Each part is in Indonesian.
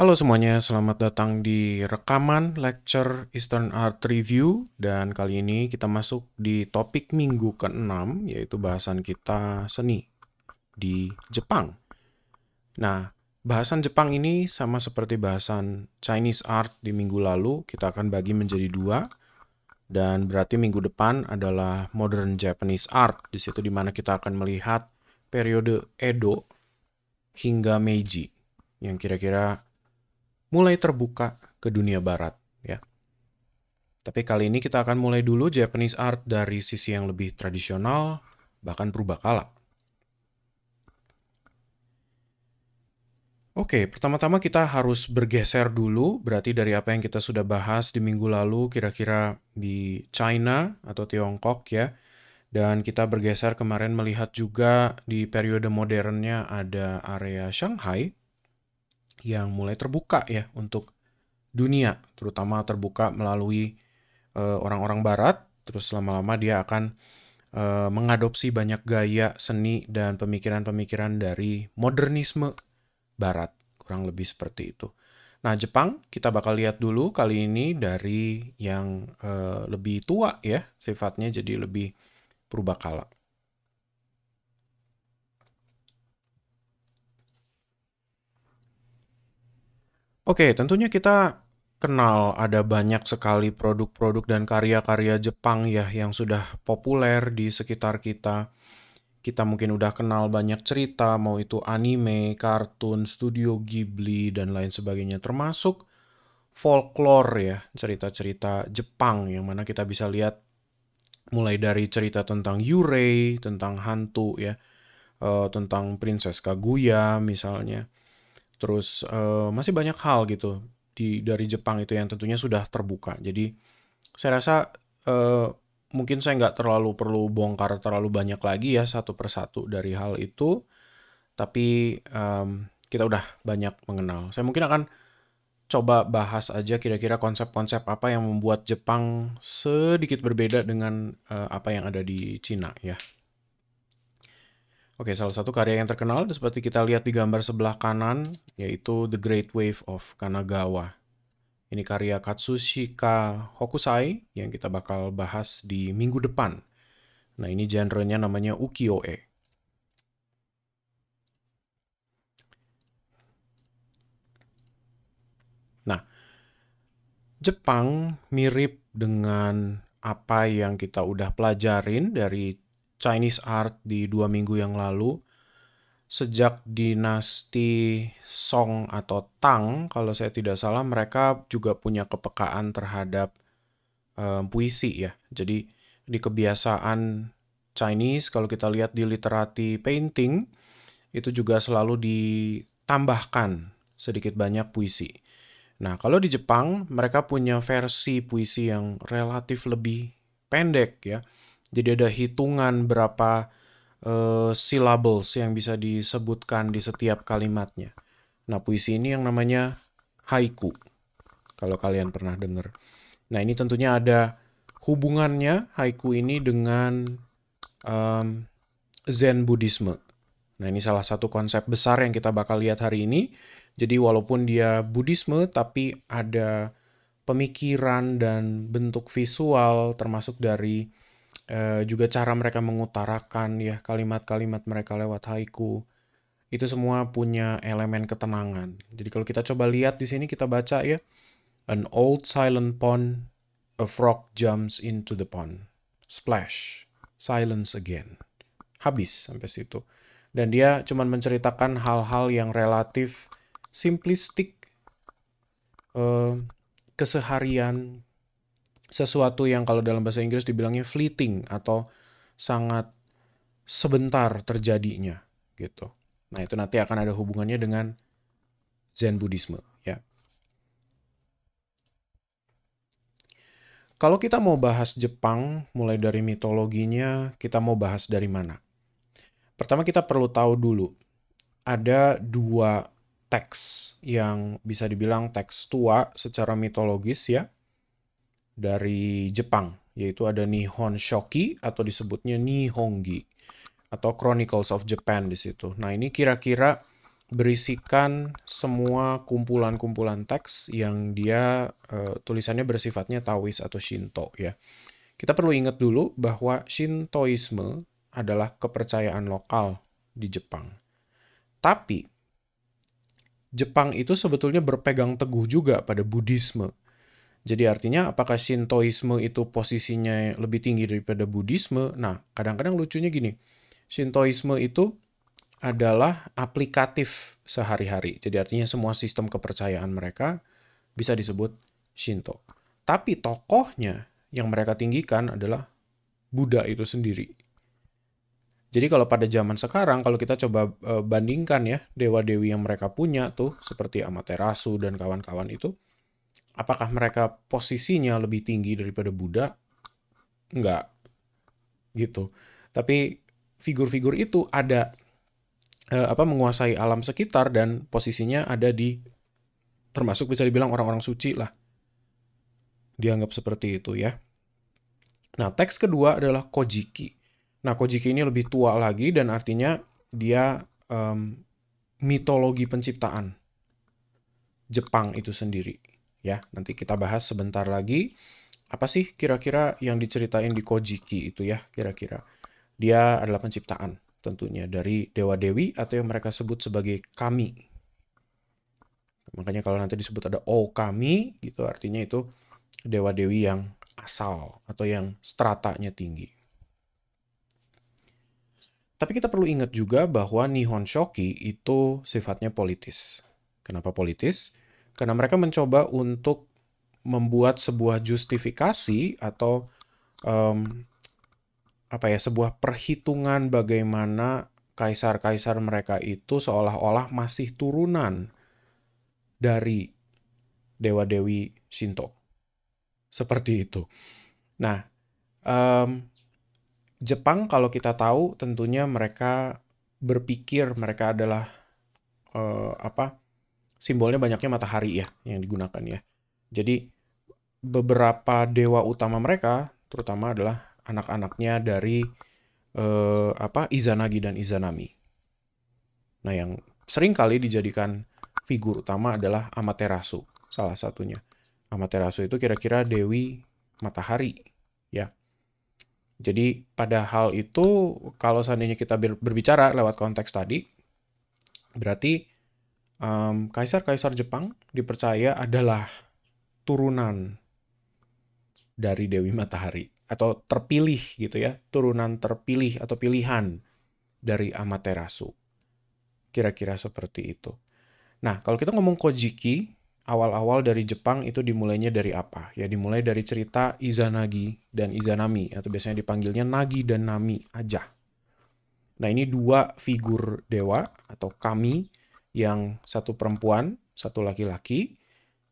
Halo semuanya, selamat datang di rekaman lecture Eastern Art Review dan kali ini kita masuk di topik minggu ke-6 yaitu bahasan kita seni di Jepang. Nah, bahasan Jepang ini sama seperti bahasan Chinese Art di minggu lalu, kita akan bagi menjadi dua dan berarti minggu depan adalah Modern Japanese Art, di situ dimana kita akan melihat periode Edo hingga Meiji yang kira-kira mulai terbuka ke dunia barat ya. Tapi kali ini kita akan mulai dulu Japanese art dari sisi yang lebih tradisional, bahkan berubah kala. Oke, pertama-tama kita harus bergeser dulu, berarti dari apa yang kita sudah bahas di minggu lalu kira-kira di China atau Tiongkok ya. Dan kita bergeser kemarin melihat juga di periode modernnya ada area Shanghai, yang mulai terbuka ya untuk dunia, terutama terbuka melalui eh, orang-orang uh, barat, terus lama-lama dia akan uh, mengadopsi banyak gaya seni dan pemikiran-pemikiran dari modernisme barat, kurang lebih seperti itu. Nah, Jepang kita bakal lihat dulu kali ini dari yang uh, lebih tua ya, sifatnya jadi lebih kalah. Oke, tentunya kita kenal ada banyak sekali produk-produk dan karya-karya Jepang ya yang sudah populer di sekitar kita. Kita mungkin udah kenal banyak cerita, mau itu anime, kartun, studio Ghibli, dan lain sebagainya. Termasuk folklore ya, cerita-cerita Jepang yang mana kita bisa lihat mulai dari cerita tentang Yurei, tentang hantu ya, eh, tentang Princess Kaguya misalnya terus uh, masih banyak hal gitu di dari Jepang itu yang tentunya sudah terbuka. Jadi saya rasa uh, mungkin saya nggak terlalu perlu bongkar terlalu banyak lagi ya satu persatu dari hal itu, tapi um, kita udah banyak mengenal. Saya mungkin akan coba bahas aja kira-kira konsep-konsep apa yang membuat Jepang sedikit berbeda dengan uh, apa yang ada di Cina ya. Oke, salah satu karya yang terkenal seperti kita lihat di gambar sebelah kanan, yaitu The Great Wave of Kanagawa. Ini karya Katsushika Hokusai yang kita bakal bahas di minggu depan. Nah, ini genre-nya namanya ukiyo-e. Nah, Jepang mirip dengan apa yang kita udah pelajarin dari Chinese art di dua minggu yang lalu. Sejak dinasti Song atau Tang, kalau saya tidak salah, mereka juga punya kepekaan terhadap um, puisi ya. Jadi di kebiasaan Chinese, kalau kita lihat di literati painting, itu juga selalu ditambahkan sedikit banyak puisi. Nah, kalau di Jepang, mereka punya versi puisi yang relatif lebih pendek ya jadi ada hitungan berapa uh, syllables yang bisa disebutkan di setiap kalimatnya. Nah, puisi ini yang namanya haiku. Kalau kalian pernah dengar. Nah, ini tentunya ada hubungannya haiku ini dengan um, Zen Buddhisme. Nah, ini salah satu konsep besar yang kita bakal lihat hari ini. Jadi, walaupun dia Buddhisme, tapi ada pemikiran dan bentuk visual termasuk dari e, juga cara mereka mengutarakan ya kalimat-kalimat mereka lewat haiku itu semua punya elemen ketenangan. Jadi kalau kita coba lihat di sini kita baca ya an old silent pond a frog jumps into the pond splash silence again habis sampai situ dan dia cuman menceritakan hal-hal yang relatif simplistik eh, keseharian sesuatu yang kalau dalam bahasa Inggris dibilangnya fleeting atau sangat sebentar terjadinya gitu. Nah, itu nanti akan ada hubungannya dengan Zen Buddhisme ya. Kalau kita mau bahas Jepang mulai dari mitologinya, kita mau bahas dari mana? Pertama kita perlu tahu dulu ada dua teks yang bisa dibilang teks tua secara mitologis ya dari Jepang, yaitu ada Nihon Shoki atau disebutnya Nihongi atau Chronicles of Japan di situ. Nah, ini kira-kira berisikan semua kumpulan-kumpulan teks yang dia uh, tulisannya bersifatnya Taois atau Shinto ya. Kita perlu ingat dulu bahwa Shintoisme adalah kepercayaan lokal di Jepang. Tapi Jepang itu sebetulnya berpegang teguh juga pada Buddhisme jadi artinya apakah Shintoisme itu posisinya lebih tinggi daripada Budisme? Nah, kadang-kadang lucunya gini. Shintoisme itu adalah aplikatif sehari-hari. Jadi artinya semua sistem kepercayaan mereka bisa disebut Shinto. Tapi tokohnya yang mereka tinggikan adalah Buddha itu sendiri. Jadi kalau pada zaman sekarang, kalau kita coba eh, bandingkan ya, dewa-dewi yang mereka punya tuh, seperti Amaterasu dan kawan-kawan itu, Apakah mereka posisinya lebih tinggi daripada Buddha? Enggak. Gitu. Tapi figur-figur itu ada eh, apa menguasai alam sekitar dan posisinya ada di termasuk bisa dibilang orang-orang suci lah. Dianggap seperti itu ya. Nah, teks kedua adalah Kojiki. Nah, Kojiki ini lebih tua lagi dan artinya dia um, mitologi penciptaan Jepang itu sendiri ya. Nanti kita bahas sebentar lagi apa sih kira-kira yang diceritain di Kojiki itu ya kira-kira. Dia adalah penciptaan tentunya dari dewa dewi atau yang mereka sebut sebagai kami. Makanya kalau nanti disebut ada oh kami gitu artinya itu dewa dewi yang asal atau yang stratanya tinggi. Tapi kita perlu ingat juga bahwa Nihon Shoki itu sifatnya politis. Kenapa politis? Karena mereka mencoba untuk membuat sebuah justifikasi atau um, apa ya sebuah perhitungan bagaimana kaisar-kaisar mereka itu seolah-olah masih turunan dari dewa-dewi Shinto. Seperti itu. Nah, um, Jepang kalau kita tahu tentunya mereka berpikir mereka adalah uh, apa simbolnya banyaknya matahari ya yang digunakan ya. Jadi beberapa dewa utama mereka terutama adalah anak-anaknya dari eh, apa Izanagi dan Izanami. Nah, yang sering kali dijadikan figur utama adalah Amaterasu, salah satunya. Amaterasu itu kira-kira dewi matahari, ya. Jadi pada hal itu kalau seandainya kita berbicara lewat konteks tadi, berarti kaisar-kaisar um, Jepang dipercaya adalah turunan dari Dewi Matahari atau terpilih gitu ya, turunan terpilih atau pilihan dari Amaterasu. Kira-kira seperti itu. Nah, kalau kita ngomong Kojiki, awal-awal dari Jepang itu dimulainya dari apa? Ya dimulai dari cerita Izanagi dan Izanami atau biasanya dipanggilnya Nagi dan Nami aja. Nah, ini dua figur dewa atau kami yang satu perempuan, satu laki-laki.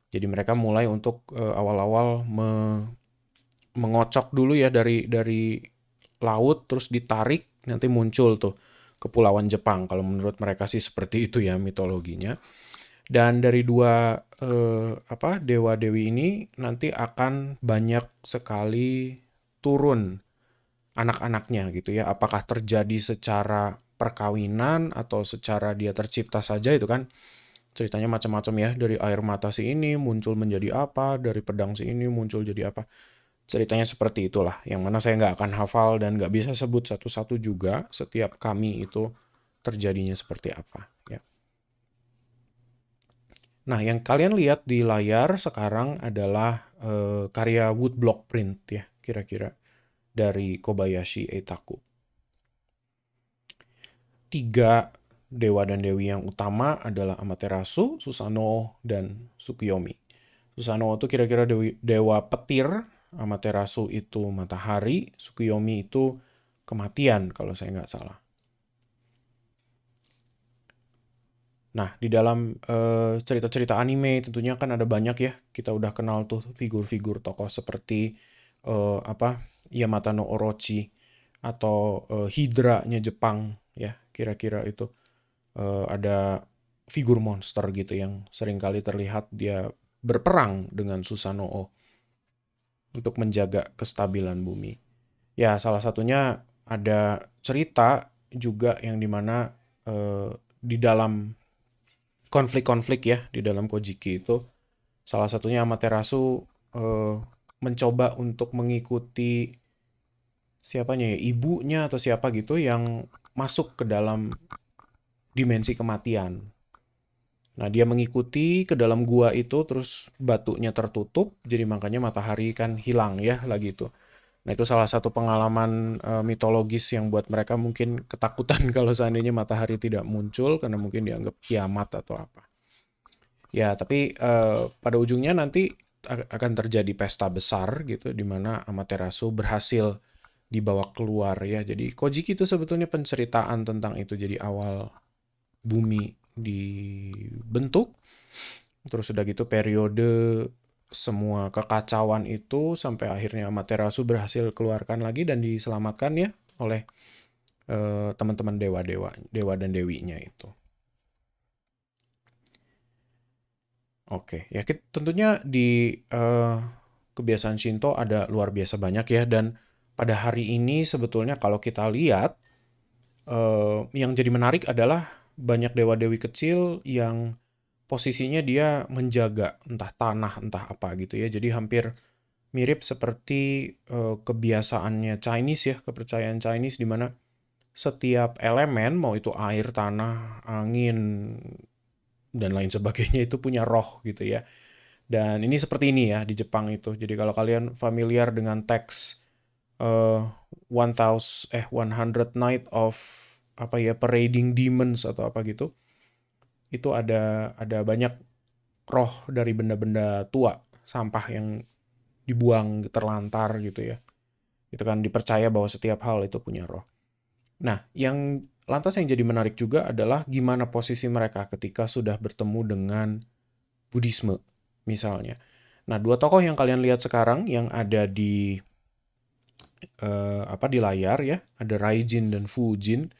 Jadi mereka mulai untuk eh, awal-awal me mengocok dulu ya dari dari laut terus ditarik nanti muncul tuh kepulauan Jepang kalau menurut mereka sih seperti itu ya mitologinya. Dan dari dua eh, apa dewa dewi ini nanti akan banyak sekali turun anak-anaknya gitu ya. Apakah terjadi secara perkawinan atau secara dia tercipta saja itu kan ceritanya macam-macam ya dari air mata si ini muncul menjadi apa dari pedang si ini muncul jadi apa ceritanya seperti itulah yang mana saya nggak akan hafal dan nggak bisa sebut satu-satu juga setiap kami itu terjadinya seperti apa ya nah yang kalian lihat di layar sekarang adalah eh, karya woodblock print ya kira-kira dari Kobayashi Eitaku tiga dewa dan dewi yang utama adalah Amaterasu, Susano, dan Sukiyomi. Susano itu kira-kira dewa petir, Amaterasu itu matahari, Sukiyomi itu kematian kalau saya nggak salah. Nah, di dalam eh, cerita-cerita uh, anime tentunya kan ada banyak ya. Kita udah kenal tuh figur-figur tokoh seperti uh, apa? Yamata no Orochi atau uh, eh, Hydra-nya Jepang ya kira-kira itu uh, ada figur monster gitu yang seringkali terlihat dia berperang dengan Susanoo untuk menjaga kestabilan bumi. Ya salah satunya ada cerita juga yang dimana eh, di dalam konflik-konflik ya di dalam Kojiki itu salah satunya Amaterasu eh, mencoba untuk mengikuti siapanya ya ibunya atau siapa gitu yang masuk ke dalam dimensi kematian. Nah, dia mengikuti ke dalam gua itu terus batunya tertutup, jadi makanya matahari kan hilang ya lagi itu. Nah, itu salah satu pengalaman e, mitologis yang buat mereka mungkin ketakutan kalau seandainya matahari tidak muncul karena mungkin dianggap kiamat atau apa. Ya, tapi e, pada ujungnya nanti akan terjadi pesta besar gitu di mana Amaterasu berhasil dibawa keluar ya. Jadi Kojiki itu sebetulnya penceritaan tentang itu. Jadi awal bumi dibentuk, terus sudah gitu periode semua kekacauan itu sampai akhirnya Amaterasu berhasil keluarkan lagi dan diselamatkan ya oleh eh, teman-teman dewa-dewa, dewa dan dewinya itu. Oke, ya kita, tentunya di uh, kebiasaan Shinto ada luar biasa banyak ya dan pada hari ini sebetulnya kalau kita lihat eh, yang jadi menarik adalah banyak dewa-dewi kecil yang posisinya dia menjaga entah tanah entah apa gitu ya. Jadi hampir mirip seperti eh, kebiasaannya Chinese ya, kepercayaan Chinese di mana setiap elemen mau itu air, tanah, angin dan lain sebagainya itu punya roh gitu ya. Dan ini seperti ini ya di Jepang itu. Jadi kalau kalian familiar dengan teks uh, 1000 eh 100 eh, night of apa ya parading demons atau apa gitu itu ada ada banyak roh dari benda-benda tua sampah yang dibuang terlantar gitu ya itu kan dipercaya bahwa setiap hal itu punya roh nah yang lantas yang jadi menarik juga adalah gimana posisi mereka ketika sudah bertemu dengan budisme misalnya nah dua tokoh yang kalian lihat sekarang yang ada di uh, apa di layar ya ada Raijin dan Fujin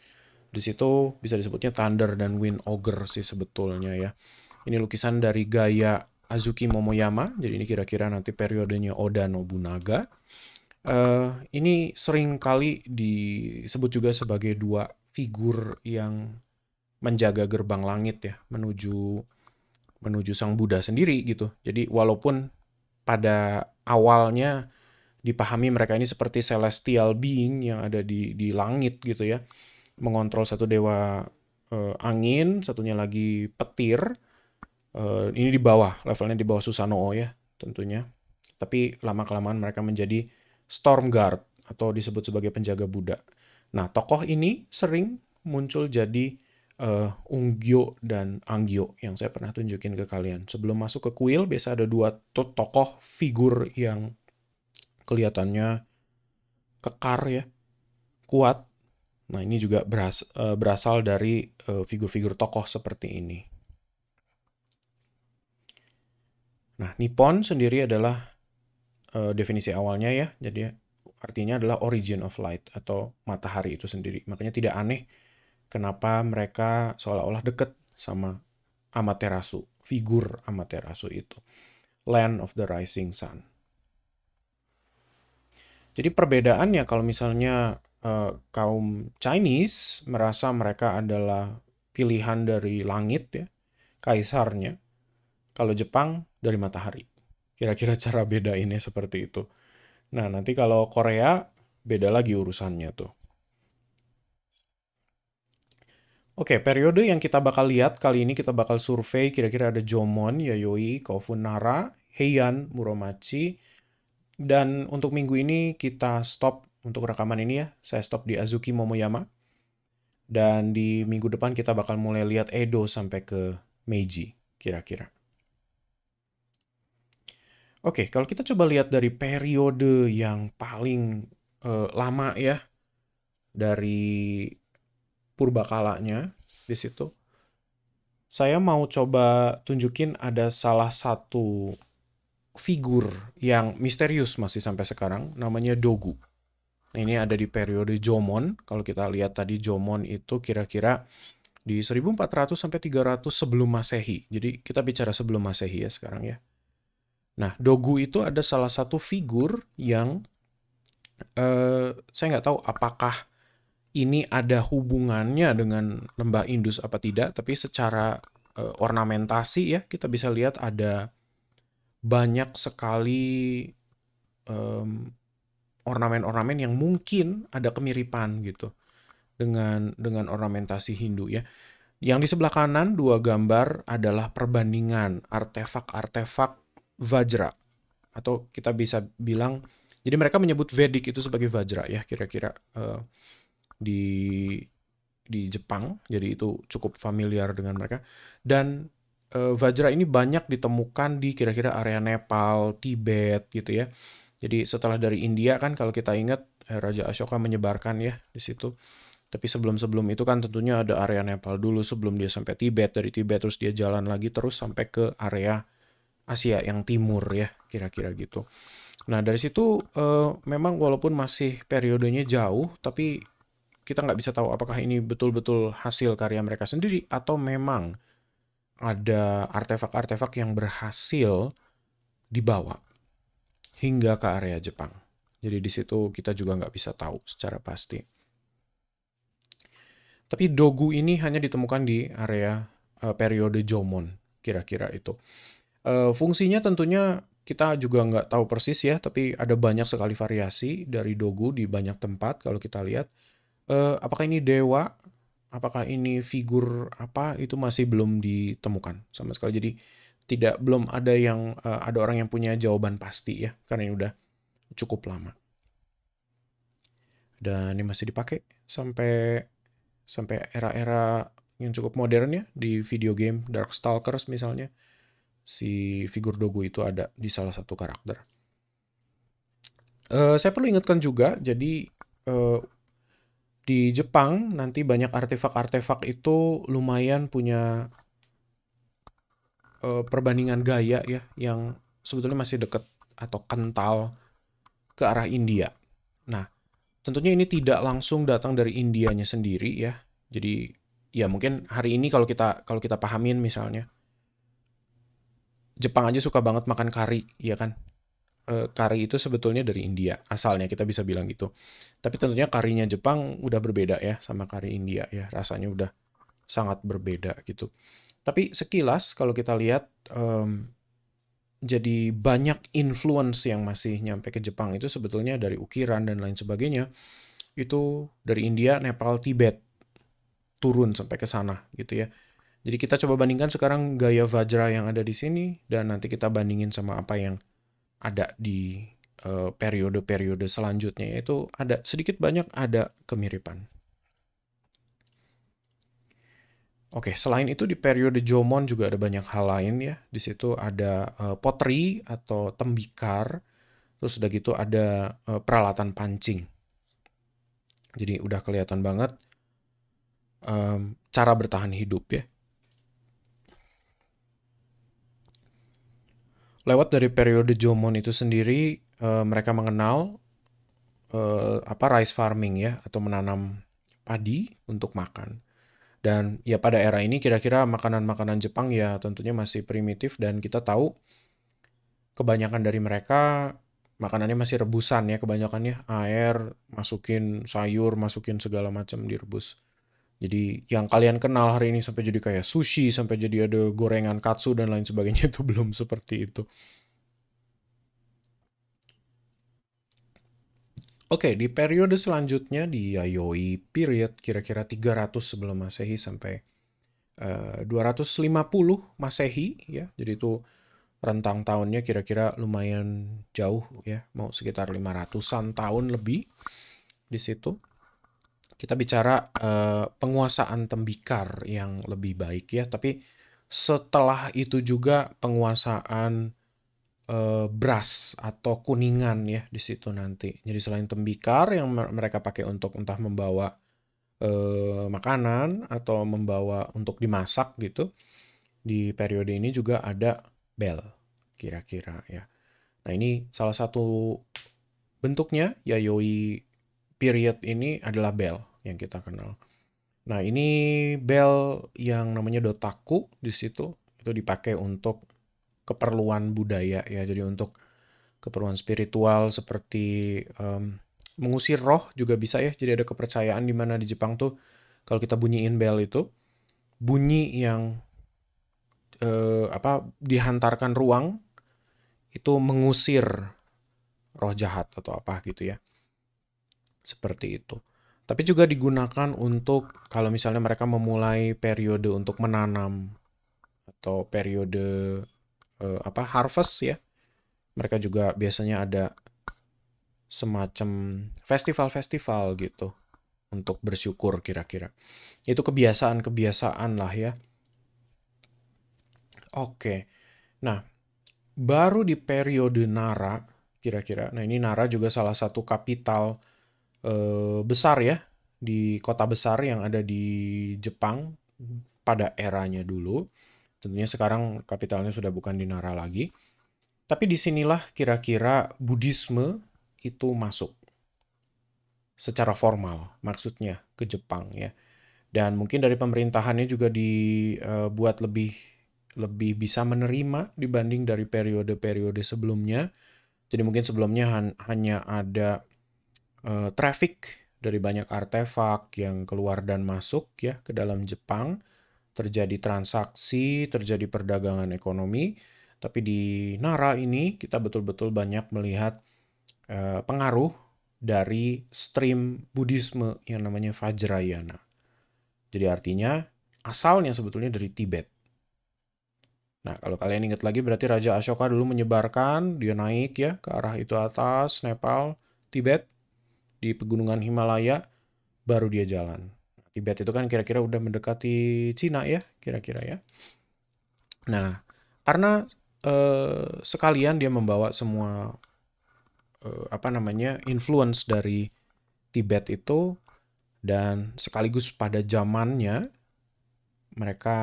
di situ bisa disebutnya Thunder dan Wind Ogre sih sebetulnya ya ini lukisan dari gaya Azuki Momoyama jadi ini kira-kira nanti periodenya Oda Nobunaga uh, ini sering kali disebut juga sebagai dua figur yang menjaga gerbang langit ya menuju menuju sang Buddha sendiri gitu jadi walaupun pada awalnya dipahami mereka ini seperti celestial being yang ada di di langit gitu ya mengontrol satu dewa eh, angin satunya lagi petir eh, ini di bawah levelnya di bawah Susanoo ya tentunya tapi lama kelamaan mereka menjadi storm guard atau disebut sebagai penjaga Buddha nah tokoh ini sering muncul jadi uh, eh, Unggyo dan Anggyo yang saya pernah tunjukin ke kalian. Sebelum masuk ke kuil, biasa ada dua tokoh figur yang kelihatannya kekar ya, kuat. Nah ini juga beras, eh, berasal dari eh, figur-figur tokoh seperti ini. Nah Nippon sendiri adalah eh, definisi awalnya ya, jadi artinya adalah origin of light atau matahari itu sendiri. Makanya tidak aneh kenapa mereka seolah-olah deket sama Amaterasu, figur Amaterasu itu. Land of the Rising Sun. Jadi perbedaannya kalau misalnya uh, kaum Chinese merasa mereka adalah pilihan dari langit ya, kaisarnya. Kalau Jepang dari matahari. Kira-kira cara beda ini seperti itu. Nah, nanti kalau Korea beda lagi urusannya tuh. Oke, periode yang kita bakal lihat kali ini kita bakal survei kira-kira ada Jomon, Yayoi, Kofunara, Heian, Muromachi, dan untuk minggu ini kita stop untuk rekaman ini ya. Saya stop di Azuki Momoyama. Dan di minggu depan kita bakal mulai lihat Edo sampai ke Meiji kira-kira. Oke, okay, kalau kita coba lihat dari periode yang paling uh, lama ya dari purbakalanya di situ. Saya mau coba tunjukin ada salah satu figur yang misterius masih sampai sekarang namanya Dogu. Ini ada di periode Jomon. Kalau kita lihat tadi Jomon itu kira-kira di 1400 sampai 300 sebelum Masehi. Jadi kita bicara sebelum Masehi ya sekarang ya. Nah, Dogu itu ada salah satu figur yang eh, saya nggak tahu apakah ini ada hubungannya dengan lembah Indus apa tidak, tapi secara eh, ornamentasi ya kita bisa lihat ada banyak sekali ornamen ornamen-ornamen yang mungkin ada kemiripan gitu dengan dengan ornamentasi Hindu ya. Yang di sebelah kanan dua gambar adalah perbandingan artefak-artefak Vajra atau kita bisa bilang jadi mereka menyebut Vedic itu sebagai Vajra ya kira-kira uh, di di Jepang jadi itu cukup familiar dengan mereka dan uh, Vajra ini banyak ditemukan di kira-kira area Nepal, Tibet gitu ya. Jadi setelah dari India kan kalau kita ingat eh, Raja Ashoka menyebarkan ya di situ. Tapi sebelum-sebelum itu kan tentunya ada area Nepal dulu sebelum dia sampai Tibet, dari Tibet terus dia jalan lagi terus sampai ke area Asia yang timur ya, kira-kira gitu. Nah, dari situ eh, memang walaupun masih periodenya jauh, tapi kita nggak bisa tahu apakah ini betul-betul hasil karya mereka sendiri atau memang ada artefak-artefak yang berhasil dibawa hingga ke area Jepang. Jadi di situ kita juga nggak bisa tahu secara pasti. Tapi dogu ini hanya ditemukan di area uh, periode Jomon, kira-kira itu. Uh, fungsinya tentunya kita juga nggak tahu persis ya, tapi ada banyak sekali variasi dari dogu di banyak tempat kalau kita lihat. Uh, apakah ini dewa apakah ini figur apa itu masih belum ditemukan sama sekali. Jadi tidak belum ada yang uh, ada orang yang punya jawaban pasti ya karena ini udah cukup lama. Dan ini masih dipakai sampai sampai era-era yang cukup modern ya di video game Darkstalkers misalnya si figur Dogo itu ada di salah satu karakter. Uh, saya perlu ingatkan juga, jadi eh, di Jepang nanti banyak artefak-artefak itu lumayan punya uh, perbandingan gaya ya yang sebetulnya masih dekat atau kental ke arah India. Nah, tentunya ini tidak langsung datang dari Indianya sendiri ya. Jadi ya mungkin hari ini kalau kita kalau kita pahamin misalnya Jepang aja suka banget makan kari, ya kan? Eh, kari itu sebetulnya dari India asalnya kita bisa bilang gitu tapi tentunya karinya Jepang udah berbeda ya sama kari India ya rasanya udah sangat berbeda gitu tapi sekilas kalau kita lihat um, jadi banyak influence yang masih nyampe ke Jepang itu sebetulnya dari ukiran dan lain sebagainya itu dari India Nepal Tibet turun sampai ke sana gitu ya jadi kita coba bandingkan sekarang gaya Vajra yang ada di sini dan nanti kita bandingin sama apa yang ada di eh, periode-periode uh, selanjutnya itu ada sedikit banyak ada kemiripan. Oke, selain itu di periode Jomon juga ada banyak hal lain ya. Di situ ada uh, potri atau tembikar, terus udah gitu ada uh, peralatan pancing. Jadi udah kelihatan banget um, cara bertahan hidup ya. lewat dari periode Jomon itu sendiri uh, mereka mengenal uh, apa rice farming ya atau menanam padi untuk makan. Dan ya pada era ini kira-kira makanan-makanan Jepang ya tentunya masih primitif dan kita tahu kebanyakan dari mereka makanannya masih rebusan ya kebanyakannya air, masukin sayur, masukin segala macam direbus. Jadi yang kalian kenal hari ini sampai jadi kayak sushi, sampai jadi ada gorengan katsu dan lain sebagainya itu belum seperti itu. Oke, okay, di periode selanjutnya di Yayoi period kira-kira 300 sebelum Masehi sampai eh, uh, 250 Masehi ya. Jadi itu rentang tahunnya kira-kira lumayan jauh ya, mau sekitar 500-an tahun lebih di situ kita bicara uh, penguasaan tembikar yang lebih baik ya, tapi setelah itu juga penguasaan uh, beras atau kuningan ya di situ nanti. Jadi selain tembikar yang mereka pakai untuk entah membawa uh, makanan atau membawa untuk dimasak gitu, di periode ini juga ada bel kira-kira ya. Nah ini salah satu bentuknya yayoi period ini adalah bel yang kita kenal. Nah, ini bel yang namanya dotaku di situ itu dipakai untuk keperluan budaya ya. Jadi untuk keperluan spiritual seperti um, mengusir roh juga bisa ya. Jadi ada kepercayaan di mana di Jepang tuh kalau kita bunyiin bel itu bunyi yang uh, apa dihantarkan ruang itu mengusir roh jahat atau apa gitu ya. Seperti itu. Tapi juga digunakan untuk kalau misalnya mereka memulai periode untuk menanam atau periode eh, apa harvest ya. Mereka juga biasanya ada semacam festival-festival gitu untuk bersyukur kira-kira. Itu kebiasaan-kebiasaan lah ya. Oke. Nah, baru di periode Nara kira-kira. Nah, ini Nara juga salah satu kapital Eh, besar ya di kota besar yang ada di Jepang pada eranya dulu. Tentunya sekarang kapitalnya sudah bukan di Nara lagi. Tapi disinilah kira-kira Buddhisme itu masuk secara formal, maksudnya ke Jepang ya. Dan mungkin dari pemerintahannya juga dibuat eh, lebih lebih bisa menerima dibanding dari periode-periode sebelumnya. Jadi mungkin sebelumnya hanya ada uh, traffic dari banyak artefak yang keluar dan masuk ya ke dalam Jepang, terjadi transaksi, terjadi perdagangan ekonomi. Tapi di Nara ini kita betul-betul banyak melihat uh, pengaruh dari stream Buddhisme yang namanya Vajrayana. Jadi artinya asalnya sebetulnya dari Tibet. Nah, kalau kalian ingat lagi berarti Raja Ashoka dulu menyebarkan, dia naik ya ke arah itu atas, Nepal, Tibet, di pegunungan Himalaya baru dia jalan. Tibet itu kan kira-kira udah mendekati Cina ya, kira-kira ya. Nah, karena eh, sekalian dia membawa semua eh, apa namanya influence dari Tibet itu dan sekaligus pada zamannya mereka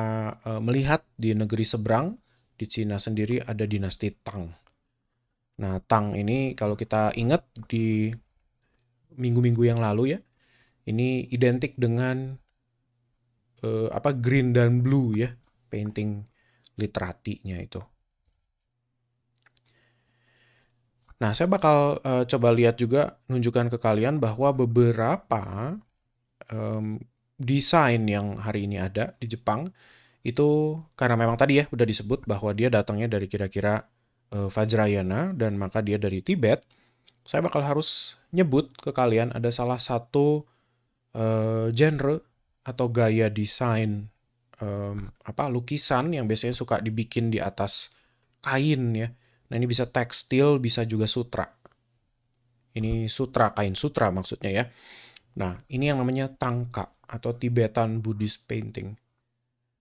eh, melihat di negeri seberang di Cina sendiri ada dinasti Tang. Nah, Tang ini kalau kita ingat di minggu-minggu yang lalu ya. Ini identik dengan uh, apa green dan blue ya, painting literatinya itu. Nah, saya bakal uh, coba lihat juga nunjukkan ke kalian bahwa beberapa um, desain yang hari ini ada di Jepang itu karena memang tadi ya sudah disebut bahwa dia datangnya dari kira-kira uh, Vajrayana dan maka dia dari Tibet. Saya bakal harus nyebut ke kalian ada salah satu uh, genre atau gaya desain um, apa lukisan yang biasanya suka dibikin di atas kain ya. Nah ini bisa tekstil, bisa juga sutra. Ini sutra kain sutra maksudnya ya. Nah ini yang namanya tangka atau Tibetan Buddhist painting.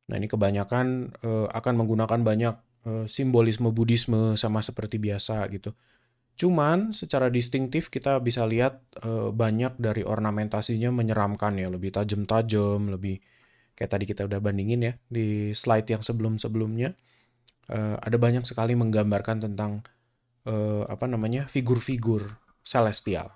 Nah ini kebanyakan uh, akan menggunakan banyak uh, simbolisme Buddhisme sama seperti biasa gitu. Cuman secara distintif kita bisa lihat e, banyak dari ornamentasinya menyeramkan ya, lebih tajam-tajam, lebih kayak tadi kita udah bandingin ya di slide yang sebelum-sebelumnya. E, ada banyak sekali menggambarkan tentang e, apa namanya figur-figur celestial.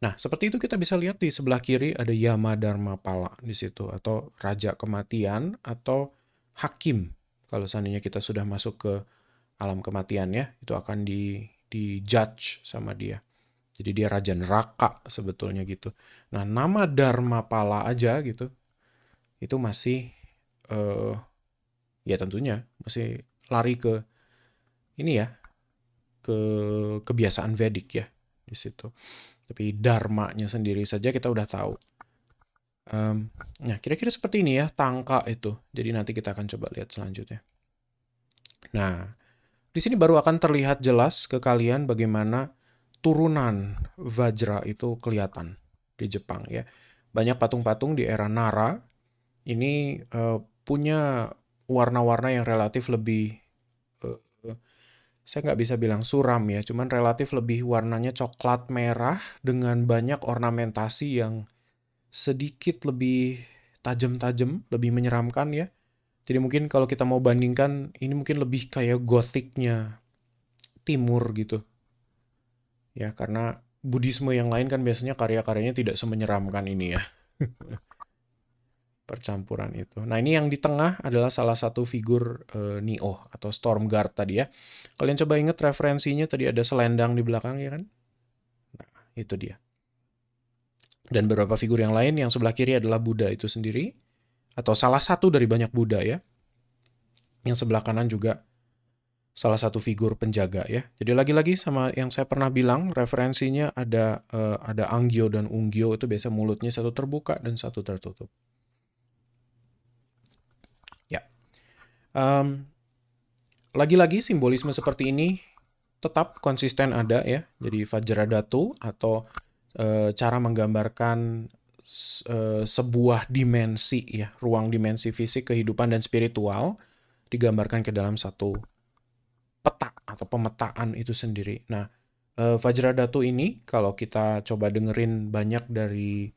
Nah, seperti itu kita bisa lihat di sebelah kiri ada Yama Dharma Pala di situ atau Raja Kematian atau Hakim kalau seandainya kita sudah masuk ke alam kematian ya itu akan di di judge sama dia. Jadi dia raja neraka sebetulnya gitu. Nah, nama Dharma Pala aja gitu. Itu masih eh uh, ya tentunya masih lari ke ini ya ke kebiasaan Vedik ya di situ. Tapi dharmanya sendiri saja kita udah tahu. Um, nah, kira-kira seperti ini ya tangka itu. Jadi nanti kita akan coba lihat selanjutnya. Nah, di sini baru akan terlihat jelas ke kalian bagaimana turunan Vajra itu kelihatan di Jepang ya. Banyak patung-patung di era Nara ini uh, punya warna-warna yang relatif lebih eh, saya nggak bisa bilang suram ya, cuman relatif lebih warnanya coklat merah dengan banyak ornamentasi yang sedikit lebih tajam-tajam, lebih menyeramkan ya. Jadi mungkin kalau kita mau bandingkan ini mungkin lebih kayak gothicnya timur gitu. Ya karena buddhisme yang lain kan biasanya karya-karyanya tidak semenyeramkan ini ya. Percampuran itu. Nah ini yang di tengah adalah salah satu figur e, eh, Neo atau Storm Guard tadi ya. Kalian coba ingat referensinya tadi ada selendang di belakang ya kan? Nah itu dia. Dan beberapa figur yang lain yang sebelah kiri adalah Buddha itu sendiri atau salah satu dari banyak Buddha ya. Yang sebelah kanan juga salah satu figur penjaga ya. Jadi lagi-lagi sama yang saya pernah bilang referensinya ada uh, ada Anggyo dan Unggyo itu biasa mulutnya satu terbuka dan satu tertutup. Ya. Um, lagi-lagi simbolisme seperti ini tetap konsisten ada ya. Jadi Vajradhatu atau e, cara menggambarkan se eh, sebuah dimensi ya, ruang dimensi fisik, kehidupan dan spiritual digambarkan ke dalam satu peta atau pemetaan itu sendiri. Nah, uh, eh, Vajradatu ini kalau kita coba dengerin banyak dari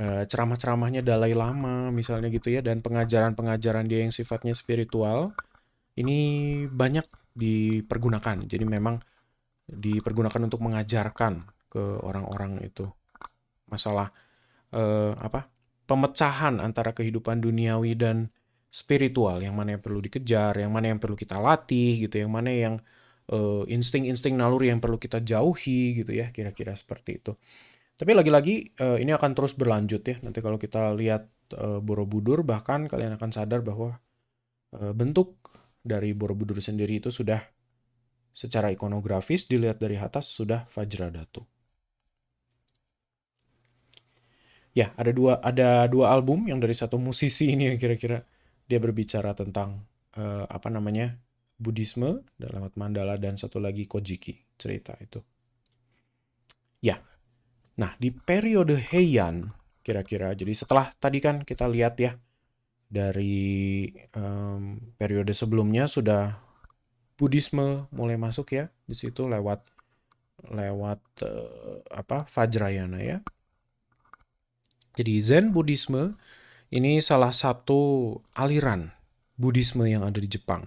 eh, ceramah-ceramahnya Dalai Lama misalnya gitu ya dan pengajaran-pengajaran dia yang sifatnya spiritual ini banyak dipergunakan. Jadi memang dipergunakan untuk mengajarkan ke orang-orang itu masalah eh, apa pemecahan antara kehidupan duniawi dan spiritual yang mana yang perlu dikejar yang mana yang perlu kita latih gitu yang mana yang eh, insting-insting naluri yang perlu kita jauhi gitu ya kira-kira seperti itu tapi lagi-lagi eh, ini akan terus berlanjut ya nanti kalau kita lihat eh, Borobudur bahkan kalian akan sadar bahwa eh, bentuk dari Borobudur sendiri itu sudah secara ikonografis dilihat dari atas sudah datu ya ada dua ada dua album yang dari satu musisi ini kira-kira dia berbicara tentang uh, apa namanya Budisme dalam Mandala dan satu lagi Kojiki cerita itu ya nah di periode Heian kira-kira jadi setelah tadi kan kita lihat ya dari um, periode sebelumnya sudah Budisme mulai masuk ya di situ lewat lewat uh, apa Fajrayana ya jadi Zen Buddhisme ini salah satu aliran Buddhisme yang ada di Jepang.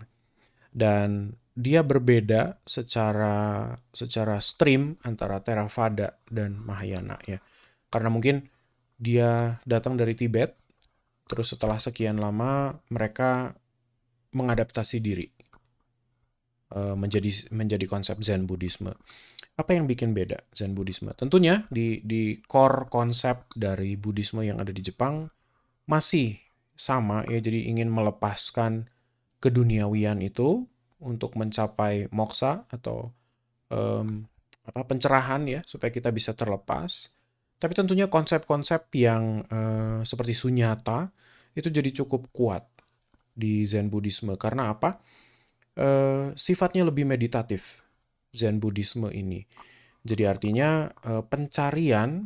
Dan dia berbeda secara secara stream antara Theravada dan Mahayana ya. Karena mungkin dia datang dari Tibet, terus setelah sekian lama mereka mengadaptasi diri eh, menjadi menjadi konsep Zen Buddhisme. Apa yang bikin beda Zen Buddhisme? Tentunya di di core konsep dari Buddhisme yang ada di Jepang masih sama ya jadi ingin melepaskan keduniawian itu untuk mencapai moksa atau um, apa pencerahan ya supaya kita bisa terlepas. Tapi tentunya konsep-konsep yang uh, seperti sunyata itu jadi cukup kuat di Zen Buddhisme karena apa? Uh, sifatnya lebih meditatif. Zen Buddhisme ini. Jadi artinya eh, pencarian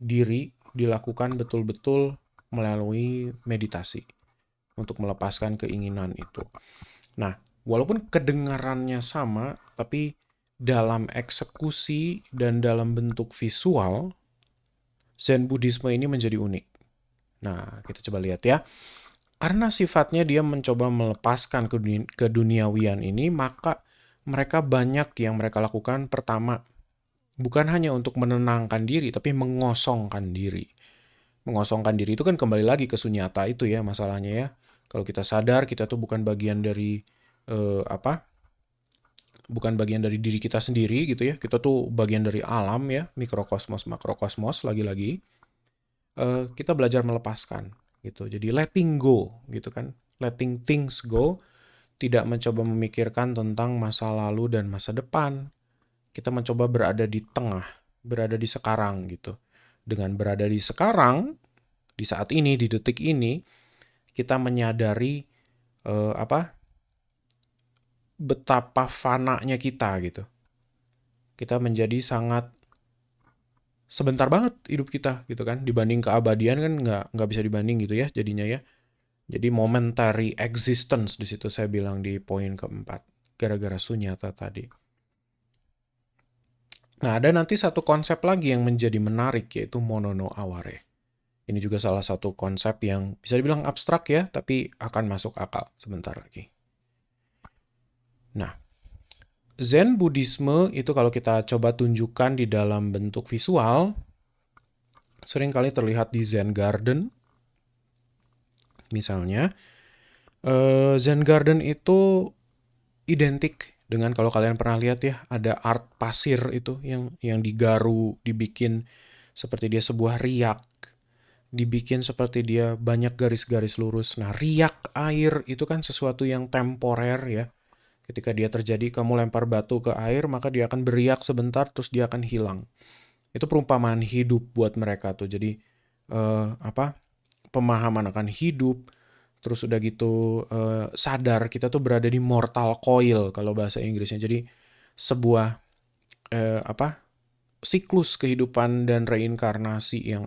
diri dilakukan betul-betul melalui meditasi untuk melepaskan keinginan itu. Nah, walaupun kedengarannya sama, tapi dalam eksekusi dan dalam bentuk visual, Zen Buddhisme ini menjadi unik. Nah, kita coba lihat ya. Karena sifatnya dia mencoba melepaskan ke keduniawian ini, maka mereka banyak yang mereka lakukan pertama bukan hanya untuk menenangkan diri tapi mengosongkan diri. Mengosongkan diri itu kan kembali lagi ke sunyata itu ya masalahnya ya. Kalau kita sadar kita tuh bukan bagian dari eh, apa? bukan bagian dari diri kita sendiri gitu ya. Kita tuh bagian dari alam ya, mikrokosmos, makrokosmos lagi-lagi. eh, kita belajar melepaskan gitu. Jadi letting go gitu kan. Letting things go tidak mencoba memikirkan tentang masa lalu dan masa depan. Kita mencoba berada di tengah, berada di sekarang gitu. Dengan berada di sekarang, di saat ini, di detik ini, kita menyadari eh, apa betapa fananya kita gitu. Kita menjadi sangat sebentar banget hidup kita gitu kan dibanding keabadian kan nggak nggak bisa dibanding gitu ya jadinya ya jadi momentary existence di situ saya bilang di poin keempat gara-gara sunyata tadi. Nah, ada nanti satu konsep lagi yang menjadi menarik yaitu monono aware. Ini juga salah satu konsep yang bisa dibilang abstrak ya, tapi akan masuk akal sebentar lagi. Nah, Zen Buddhisme itu kalau kita coba tunjukkan di dalam bentuk visual, seringkali terlihat di Zen Garden, misalnya uh, Zen Garden itu identik dengan kalau kalian pernah lihat ya ada art pasir itu yang yang digaru dibikin seperti dia sebuah riak dibikin seperti dia banyak garis-garis lurus nah riak air itu kan sesuatu yang temporer ya ketika dia terjadi kamu lempar batu ke air maka dia akan beriak sebentar terus dia akan hilang itu perumpamaan hidup buat mereka tuh jadi eh, apa pemahaman akan hidup, terus udah gitu uh, sadar kita tuh berada di mortal coil kalau bahasa Inggrisnya. Jadi sebuah uh, apa siklus kehidupan dan reinkarnasi yang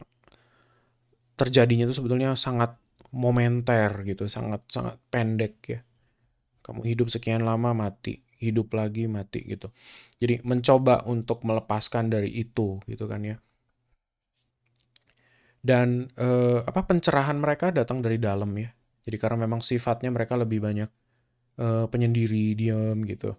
terjadinya itu sebetulnya sangat momenter gitu, sangat sangat pendek ya. Kamu hidup sekian lama mati, hidup lagi mati gitu. Jadi mencoba untuk melepaskan dari itu gitu kan ya dan uh, apa pencerahan mereka datang dari dalam ya. Jadi karena memang sifatnya mereka lebih banyak uh, penyendiri, diam gitu.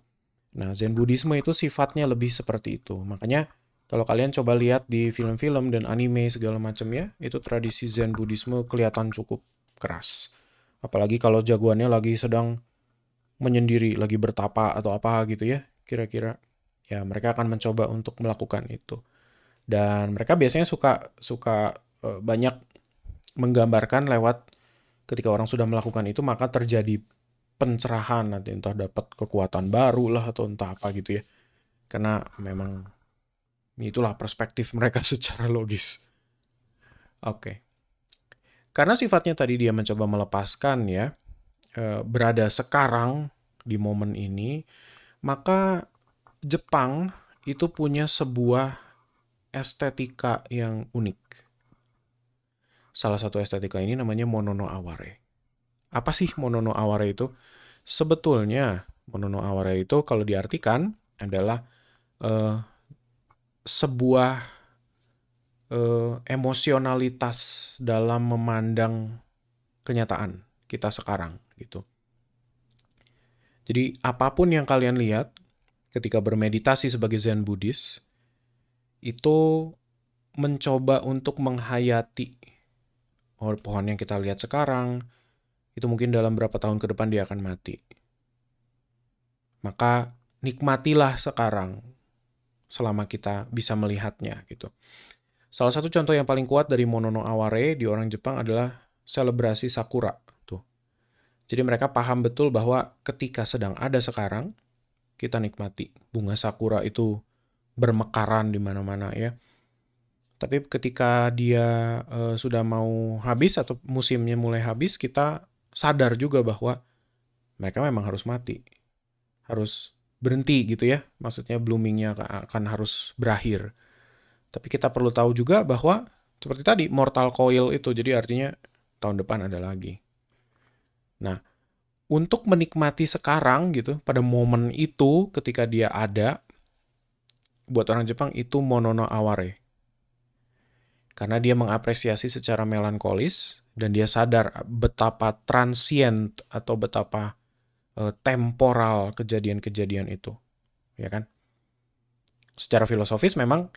Nah, Zen Buddhisme itu sifatnya lebih seperti itu. Makanya kalau kalian coba lihat di film-film dan anime segala macam ya, itu tradisi Zen Buddhisme kelihatan cukup keras. Apalagi kalau jagoannya lagi sedang menyendiri, lagi bertapa atau apa gitu ya, kira-kira. Ya, mereka akan mencoba untuk melakukan itu. Dan mereka biasanya suka suka Eh, banyak menggambarkan lewat ketika orang sudah melakukan itu maka terjadi pencerahan nanti entah dapat kekuatan baru lah atau entah apa gitu ya karena memang itulah perspektif mereka secara logis oke karena sifatnya tadi dia mencoba melepaskan ya eh, berada sekarang di momen ini maka Jepang itu punya sebuah estetika yang unik Salah satu estetika ini namanya monono aware. Apa sih monono aware itu? Sebetulnya monono aware itu kalau diartikan adalah uh, sebuah uh, emosionalitas dalam memandang kenyataan kita sekarang gitu. Jadi apapun yang kalian lihat ketika bermeditasi sebagai Zen Buddhis itu mencoba untuk menghayati pohon yang kita lihat sekarang, itu mungkin dalam berapa tahun ke depan dia akan mati. Maka nikmatilah sekarang selama kita bisa melihatnya gitu. Salah satu contoh yang paling kuat dari Monono Aware di orang Jepang adalah selebrasi sakura tuh. Jadi mereka paham betul bahwa ketika sedang ada sekarang, kita nikmati bunga sakura itu bermekaran di mana-mana ya tapi ketika dia e, sudah mau habis atau musimnya mulai habis kita sadar juga bahwa mereka memang harus mati harus berhenti gitu ya maksudnya bloomingnya akan harus berakhir tapi kita perlu tahu juga bahwa seperti tadi mortal coil itu jadi artinya tahun depan ada lagi nah untuk menikmati sekarang gitu pada momen itu ketika dia ada buat orang Jepang itu monono aware karena dia mengapresiasi secara melankolis dan dia sadar betapa transient atau betapa uh, temporal kejadian-kejadian itu, ya kan? Secara filosofis memang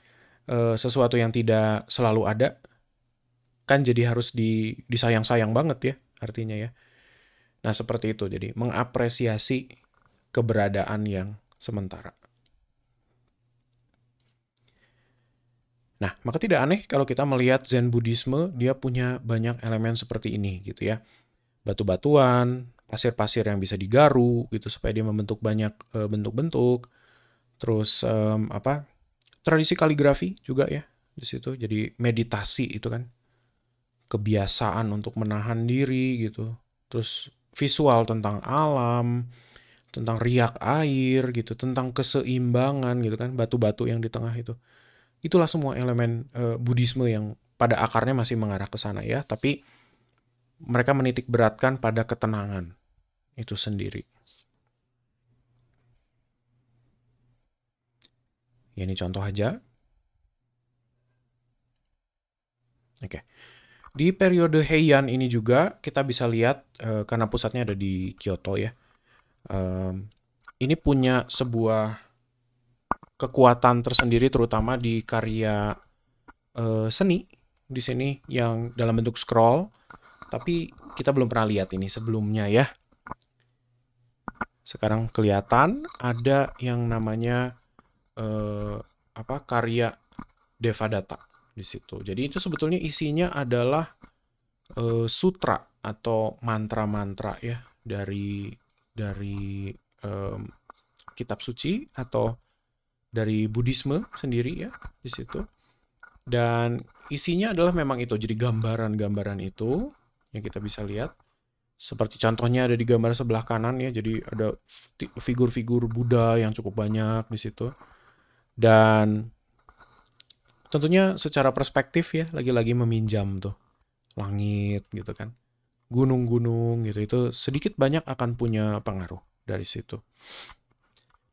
uh, sesuatu yang tidak selalu ada kan jadi harus di, disayang-sayang banget ya artinya ya. Nah seperti itu jadi mengapresiasi keberadaan yang sementara. Nah, maka tidak aneh kalau kita melihat Zen Buddhisme, dia punya banyak elemen seperti ini gitu ya. Batu-batuan, pasir-pasir yang bisa digaru gitu supaya dia membentuk banyak eh, bentuk-bentuk. Terus um, apa? Tradisi kaligrafi juga ya di situ. Jadi meditasi itu kan kebiasaan untuk menahan diri gitu. Terus visual tentang alam, tentang riak air gitu, tentang keseimbangan gitu kan, batu-batu yang di tengah itu. Itulah semua elemen uh, Buddhisme yang pada akarnya masih mengarah ke sana ya, tapi mereka menitik beratkan pada ketenangan itu sendiri. Ya, ini contoh aja. Oke. Di periode Heian ini juga kita bisa lihat uh, karena pusatnya ada di Kyoto ya. Um, ini punya sebuah kekuatan tersendiri terutama di karya uh, seni di sini yang dalam bentuk scroll tapi kita belum pernah lihat ini sebelumnya ya sekarang kelihatan ada yang namanya uh, apa karya Devadatta di situ jadi itu sebetulnya isinya adalah uh, sutra atau mantra-mantra ya dari dari um, kitab suci atau dari Budisme sendiri ya di situ. Dan isinya adalah memang itu, jadi gambaran-gambaran itu yang kita bisa lihat. Seperti contohnya ada di gambar sebelah kanan ya, jadi ada figur-figur Buddha yang cukup banyak di situ. Dan tentunya secara perspektif ya, lagi-lagi meminjam tuh langit gitu kan. Gunung-gunung gitu itu sedikit banyak akan punya pengaruh dari situ.